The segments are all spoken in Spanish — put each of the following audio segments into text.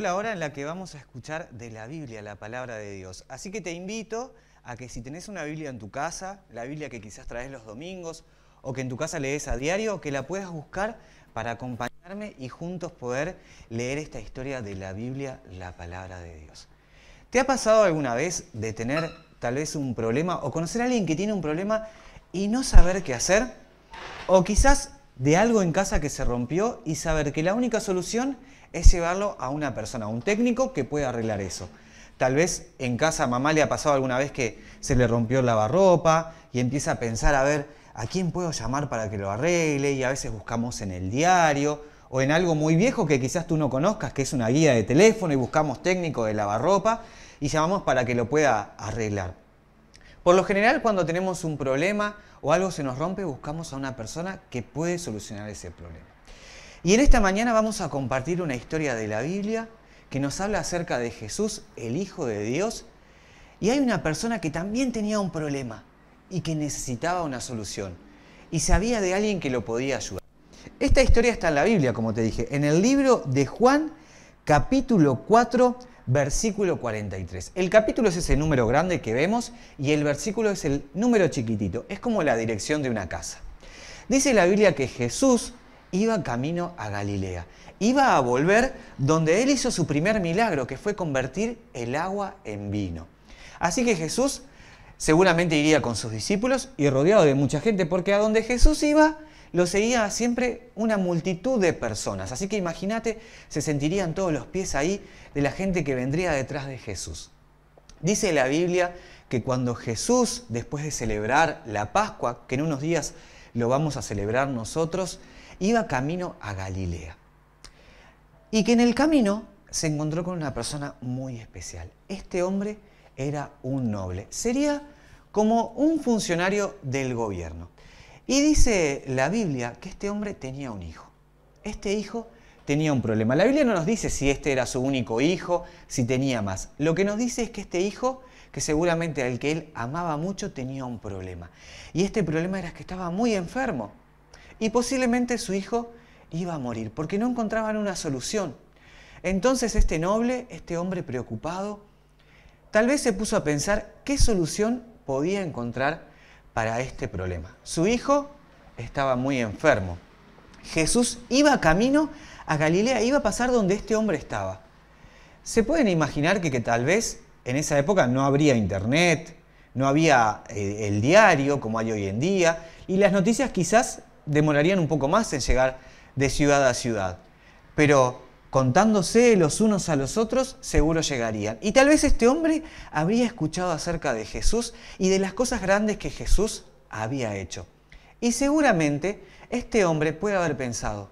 la hora en la que vamos a escuchar de la Biblia, la palabra de Dios. Así que te invito a que si tenés una Biblia en tu casa, la Biblia que quizás traes los domingos o que en tu casa lees a diario, que la puedas buscar para acompañarme y juntos poder leer esta historia de la Biblia, la palabra de Dios. ¿Te ha pasado alguna vez de tener tal vez un problema o conocer a alguien que tiene un problema y no saber qué hacer? O quizás de algo en casa que se rompió y saber que la única solución es llevarlo a una persona, a un técnico que pueda arreglar eso. Tal vez en casa a mamá le ha pasado alguna vez que se le rompió el lavarropa y empieza a pensar a ver a quién puedo llamar para que lo arregle y a veces buscamos en el diario o en algo muy viejo que quizás tú no conozcas, que es una guía de teléfono y buscamos técnico de lavarropa y llamamos para que lo pueda arreglar. Por lo general, cuando tenemos un problema o algo se nos rompe, buscamos a una persona que puede solucionar ese problema. Y en esta mañana vamos a compartir una historia de la Biblia que nos habla acerca de Jesús, el Hijo de Dios, y hay una persona que también tenía un problema y que necesitaba una solución, y sabía de alguien que lo podía ayudar. Esta historia está en la Biblia, como te dije, en el libro de Juan, capítulo 4, versículo 43. El capítulo es ese número grande que vemos y el versículo es el número chiquitito, es como la dirección de una casa. Dice la Biblia que Jesús iba camino a Galilea. Iba a volver donde él hizo su primer milagro, que fue convertir el agua en vino. Así que Jesús seguramente iría con sus discípulos y rodeado de mucha gente, porque a donde Jesús iba, lo seguía siempre una multitud de personas. Así que imagínate, se sentirían todos los pies ahí de la gente que vendría detrás de Jesús. Dice la Biblia que cuando Jesús, después de celebrar la Pascua, que en unos días lo vamos a celebrar nosotros, iba camino a Galilea. Y que en el camino se encontró con una persona muy especial. Este hombre era un noble. Sería como un funcionario del gobierno. Y dice la Biblia que este hombre tenía un hijo. Este hijo tenía un problema. La Biblia no nos dice si este era su único hijo, si tenía más. Lo que nos dice es que este hijo, que seguramente al que él amaba mucho, tenía un problema. Y este problema era que estaba muy enfermo y posiblemente su hijo iba a morir porque no encontraban una solución. Entonces este noble, este hombre preocupado, tal vez se puso a pensar qué solución podía encontrar para este problema. Su hijo estaba muy enfermo. Jesús iba camino a Galilea, iba a pasar donde este hombre estaba. Se pueden imaginar que, que tal vez en esa época no habría internet, no había eh, el diario como hay hoy en día, y las noticias quizás demorarían un poco más en llegar de ciudad a ciudad. Pero contándose los unos a los otros, seguro llegarían. Y tal vez este hombre habría escuchado acerca de Jesús y de las cosas grandes que Jesús había hecho. Y seguramente este hombre puede haber pensado,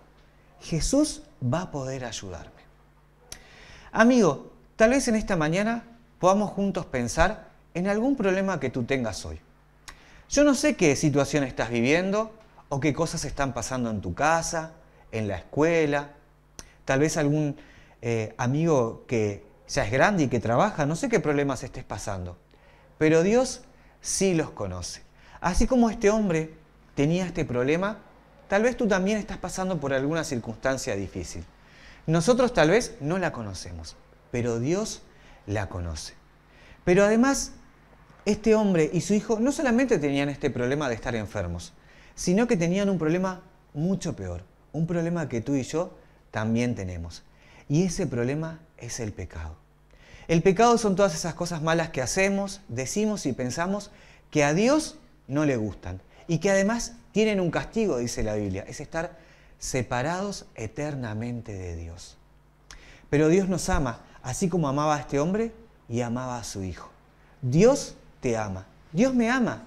Jesús va a poder ayudarme. Amigo, tal vez en esta mañana podamos juntos pensar en algún problema que tú tengas hoy. Yo no sé qué situación estás viviendo, o qué cosas están pasando en tu casa, en la escuela, tal vez algún eh, amigo que ya es grande y que trabaja, no sé qué problemas estés pasando, pero Dios sí los conoce. Así como este hombre tenía este problema, tal vez tú también estás pasando por alguna circunstancia difícil. Nosotros tal vez no la conocemos, pero Dios la conoce. Pero además, este hombre y su hijo no solamente tenían este problema de estar enfermos, sino que tenían un problema mucho peor, un problema que tú y yo también tenemos. Y ese problema es el pecado. El pecado son todas esas cosas malas que hacemos, decimos y pensamos que a Dios no le gustan y que además tienen un castigo, dice la Biblia, es estar separados eternamente de Dios. Pero Dios nos ama, así como amaba a este hombre y amaba a su hijo. Dios te ama, Dios me ama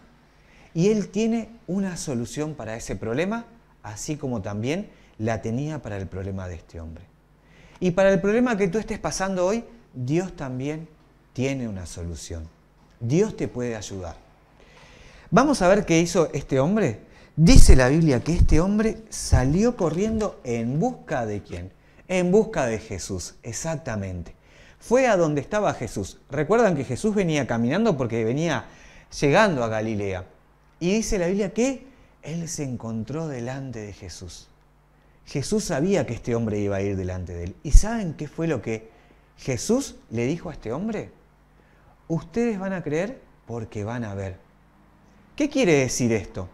y Él tiene una solución para ese problema, así como también la tenía para el problema de este hombre. Y para el problema que tú estés pasando hoy, Dios también tiene una solución. Dios te puede ayudar. Vamos a ver qué hizo este hombre. Dice la Biblia que este hombre salió corriendo en busca de quién? En busca de Jesús, exactamente. Fue a donde estaba Jesús. Recuerdan que Jesús venía caminando porque venía llegando a Galilea. Y dice la Biblia que él se encontró delante de Jesús. Jesús sabía que este hombre iba a ir delante de él. ¿Y saben qué fue lo que Jesús le dijo a este hombre? Ustedes van a creer porque van a ver. ¿Qué quiere decir esto?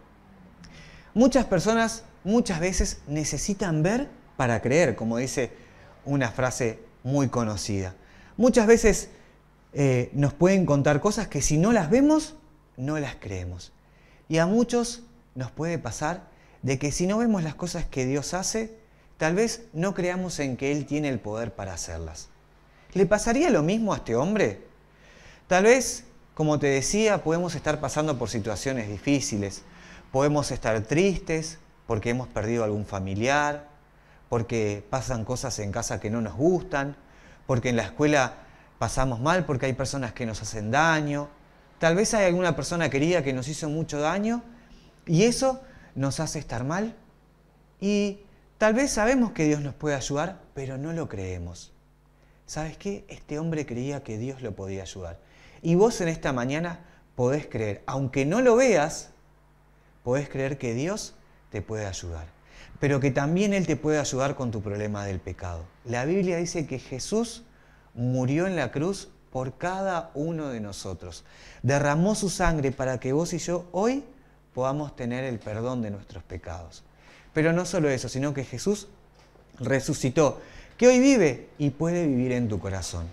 Muchas personas muchas veces necesitan ver para creer, como dice una frase muy conocida. Muchas veces eh, nos pueden contar cosas que si no las vemos, no las creemos. Y a muchos nos puede pasar de que si no vemos las cosas que Dios hace, tal vez no creamos en que Él tiene el poder para hacerlas. ¿Le pasaría lo mismo a este hombre? Tal vez, como te decía, podemos estar pasando por situaciones difíciles, podemos estar tristes porque hemos perdido algún familiar, porque pasan cosas en casa que no nos gustan, porque en la escuela pasamos mal porque hay personas que nos hacen daño, Tal vez hay alguna persona querida que nos hizo mucho daño y eso nos hace estar mal. Y tal vez sabemos que Dios nos puede ayudar, pero no lo creemos. ¿Sabes qué? Este hombre creía que Dios lo podía ayudar. Y vos en esta mañana podés creer, aunque no lo veas, podés creer que Dios te puede ayudar, pero que también Él te puede ayudar con tu problema del pecado. La Biblia dice que Jesús murió en la cruz por cada uno de nosotros. Derramó su sangre para que vos y yo hoy podamos tener el perdón de nuestros pecados. Pero no solo eso, sino que Jesús resucitó, que hoy vive y puede vivir en tu corazón.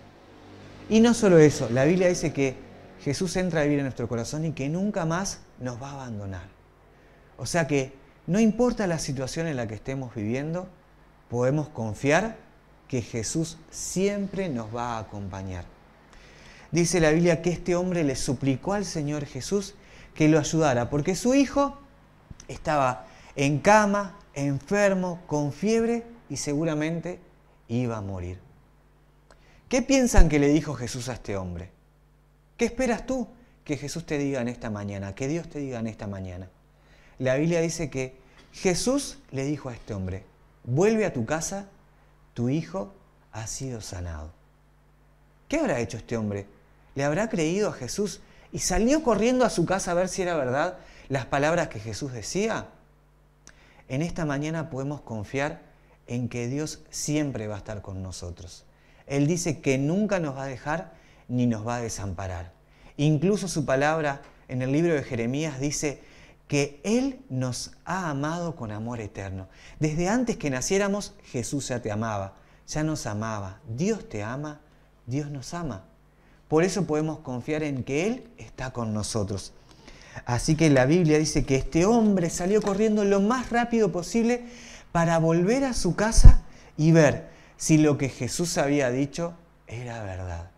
Y no solo eso, la Biblia dice que Jesús entra a vivir en nuestro corazón y que nunca más nos va a abandonar. O sea que no importa la situación en la que estemos viviendo, podemos confiar que Jesús siempre nos va a acompañar dice la Biblia que este hombre le suplicó al Señor Jesús que lo ayudara, porque su hijo estaba en cama, enfermo, con fiebre y seguramente iba a morir. ¿Qué piensan que le dijo Jesús a este hombre? ¿Qué esperas tú que Jesús te diga en esta mañana? Que Dios te diga en esta mañana. La Biblia dice que Jesús le dijo a este hombre, vuelve a tu casa, tu hijo ha sido sanado. ¿Qué habrá hecho este hombre ¿Le habrá creído a Jesús? ¿Y salió corriendo a su casa a ver si era verdad las palabras que Jesús decía? En esta mañana podemos confiar en que Dios siempre va a estar con nosotros. Él dice que nunca nos va a dejar ni nos va a desamparar. Incluso su palabra en el libro de Jeremías dice que Él nos ha amado con amor eterno. Desde antes que naciéramos, Jesús ya te amaba, ya nos amaba. Dios te ama, Dios nos ama. Por eso podemos confiar en que Él está con nosotros. Así que la Biblia dice que este hombre salió corriendo lo más rápido posible para volver a su casa y ver si lo que Jesús había dicho era verdad.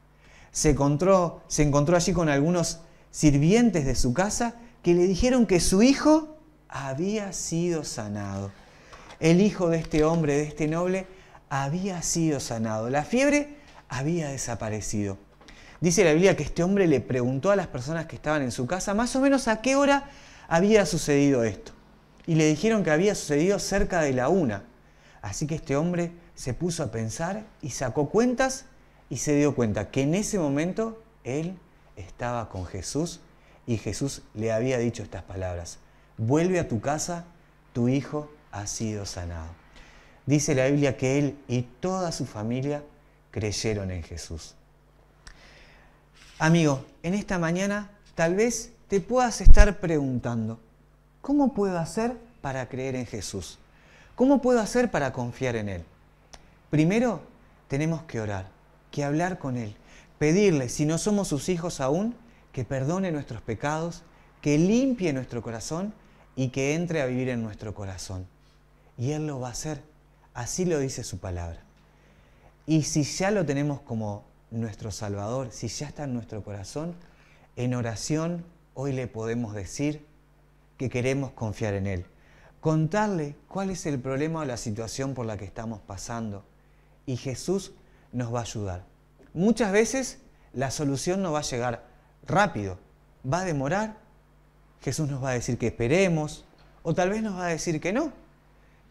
Se encontró, se encontró allí con algunos sirvientes de su casa que le dijeron que su hijo había sido sanado. El hijo de este hombre, de este noble, había sido sanado. La fiebre había desaparecido. Dice la Biblia que este hombre le preguntó a las personas que estaban en su casa más o menos a qué hora había sucedido esto. Y le dijeron que había sucedido cerca de la una. Así que este hombre se puso a pensar y sacó cuentas y se dio cuenta que en ese momento él estaba con Jesús y Jesús le había dicho estas palabras. Vuelve a tu casa, tu hijo ha sido sanado. Dice la Biblia que él y toda su familia creyeron en Jesús. Amigo, en esta mañana tal vez te puedas estar preguntando, ¿cómo puedo hacer para creer en Jesús? ¿Cómo puedo hacer para confiar en Él? Primero, tenemos que orar, que hablar con Él, pedirle, si no somos sus hijos aún, que perdone nuestros pecados, que limpie nuestro corazón y que entre a vivir en nuestro corazón. Y Él lo va a hacer, así lo dice su palabra. Y si ya lo tenemos como nuestro Salvador, si ya está en nuestro corazón, en oración hoy le podemos decir que queremos confiar en Él. Contarle cuál es el problema o la situación por la que estamos pasando. Y Jesús nos va a ayudar. Muchas veces la solución no va a llegar rápido, va a demorar. Jesús nos va a decir que esperemos o tal vez nos va a decir que no,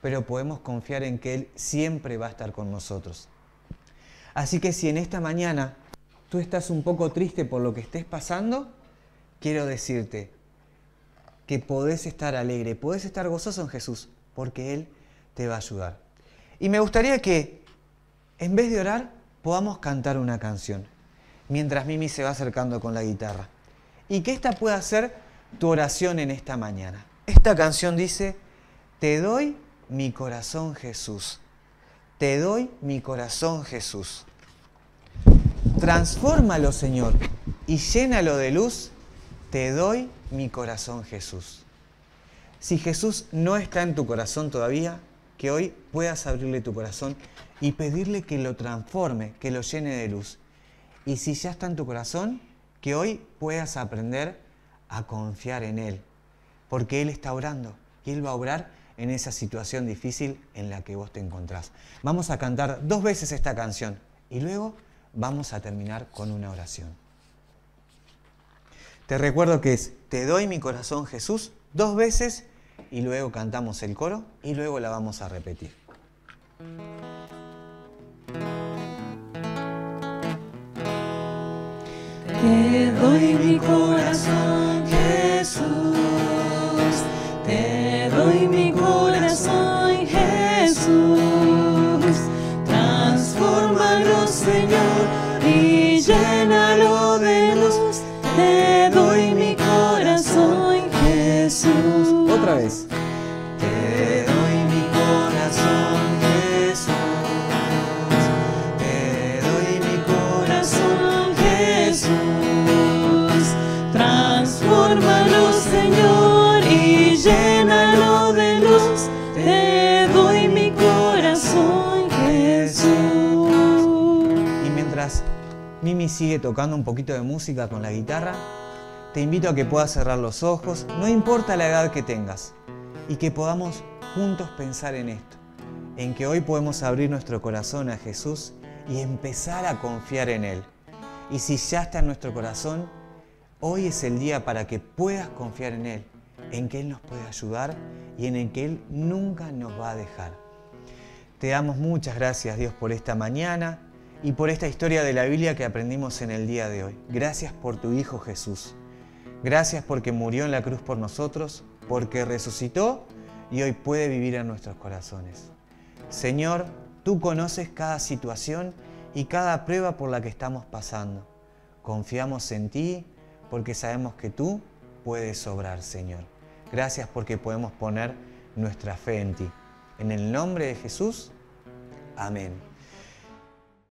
pero podemos confiar en que Él siempre va a estar con nosotros. Así que si en esta mañana tú estás un poco triste por lo que estés pasando, quiero decirte que podés estar alegre, podés estar gozoso en Jesús, porque Él te va a ayudar. Y me gustaría que, en vez de orar, podamos cantar una canción, mientras Mimi se va acercando con la guitarra. Y que esta pueda ser tu oración en esta mañana. Esta canción dice, te doy mi corazón Jesús, te doy mi corazón Jesús. Transfórmalo, Señor, y llénalo de luz. Te doy mi corazón, Jesús. Si Jesús no está en tu corazón todavía, que hoy puedas abrirle tu corazón y pedirle que lo transforme, que lo llene de luz. Y si ya está en tu corazón, que hoy puedas aprender a confiar en Él, porque Él está orando y Él va a orar en esa situación difícil en la que vos te encontrás. Vamos a cantar dos veces esta canción y luego vamos a terminar con una oración. Te recuerdo que es, te doy mi corazón Jesús dos veces y luego cantamos el coro y luego la vamos a repetir. Te doy mi corazón. Mimi sigue tocando un poquito de música con la guitarra. Te invito a que puedas cerrar los ojos, no importa la edad que tengas, y que podamos juntos pensar en esto, en que hoy podemos abrir nuestro corazón a Jesús y empezar a confiar en Él. Y si ya está en nuestro corazón, hoy es el día para que puedas confiar en Él, en que Él nos puede ayudar y en el que Él nunca nos va a dejar. Te damos muchas gracias Dios por esta mañana, y por esta historia de la Biblia que aprendimos en el día de hoy. Gracias por tu Hijo Jesús. Gracias porque murió en la cruz por nosotros, porque resucitó y hoy puede vivir en nuestros corazones. Señor, tú conoces cada situación y cada prueba por la que estamos pasando. Confiamos en ti porque sabemos que tú puedes obrar, Señor. Gracias porque podemos poner nuestra fe en ti. En el nombre de Jesús, amén.